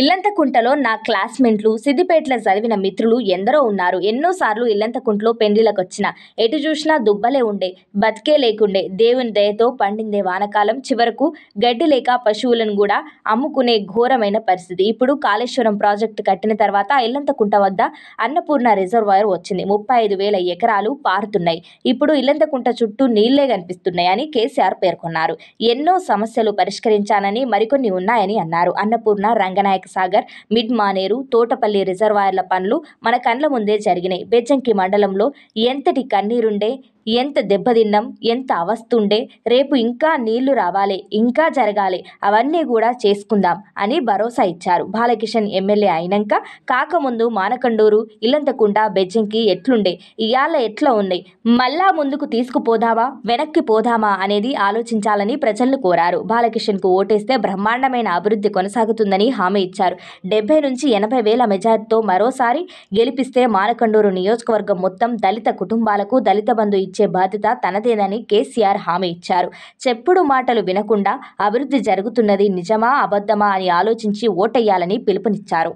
ఇల్లంతకుంటలో నా క్లాస్మేట్లు సిద్దిపేటలో చదివిన మిత్రులు ఎందరో ఉన్నారు ఎన్నోసార్లు ఇల్లంతకుంటలో పెండిలకు వచ్చిన ఎటు చూసినా దుబ్బలే ఉండే బతికే లేకుండే దేవుని దయతో పండిందే వానకాలం చివరకు గడ్డి లేక పశువులను కూడా అమ్ముకునే ఘోరమైన పరిస్థితి ఇప్పుడు కాళేశ్వరం ప్రాజెక్టు కట్టిన తర్వాత ఇల్లంతకుంట వద్ద అన్నపూర్ణ రిజర్వాయర్ వచ్చింది ముప్పై ఐదు వేల ఎకరాలు పారుతున్నాయి ఇప్పుడు ఇల్లంతకుంట చుట్టూ నీళ్లే కనిపిస్తున్నాయని కేసీఆర్ పేర్కొన్నారు ఎన్నో సమస్యలు పరిష్కరించానని మరికొన్ని ఉన్నాయని అన్నారు అన్నపూర్ణ రంగనాయక వినాయక సాగర్ మిడ్ మానేరు తోటపల్లి రిజర్వాయర్ల పనులు మన కండ్ల ముందే జరిగినాయి బెజ్జంకి మండలంలో ఎంతటి కన్నీరుండే ఎంత దెబ్బతిన్నాం ఎంత అవస్తుండే రేపు ఇంకా నీళ్లు రావాలి ఇంకా జరగాలి అవన్నీ కూడా చేసుకుందాం అని భరోసా ఇచ్చారు బాలకిషన్ ఎమ్మెల్యే అయినాక కాకముందు మానకండూరు ఇల్లంతకుండా బెజ్జంకి ఎట్లుండే ఇవాళ ఎట్లా ఉన్నాయి మళ్ళా ముందుకు తీసుకుపోదామా వెనక్కి పోదామా అనేది ఆలోచించాలని ప్రజలు కోరారు కు ఓటేస్తే బ్రహ్మాండమైన అభివృద్ధి కొనసాగుతుందని హామీ ఇచ్చారు డెబ్బై నుంచి ఎనభై వేల మెజార్టీతో మరోసారి గెలిపిస్తే మానకండూరు నియోజకవర్గం మొత్తం దళిత కుటుంబాలకు దళిత బంధు ఇచ్చే బాధ్యత తనదేనని కేసీఆర్ హామీ ఇచ్చారు చెప్పుడు మాటలు వినకుండా అభివృద్ధి జరుగుతున్నది నిజమా అబద్ధమా అని ఆలోచించి ఓటెయ్యాలని పిలుపునిచ్చారు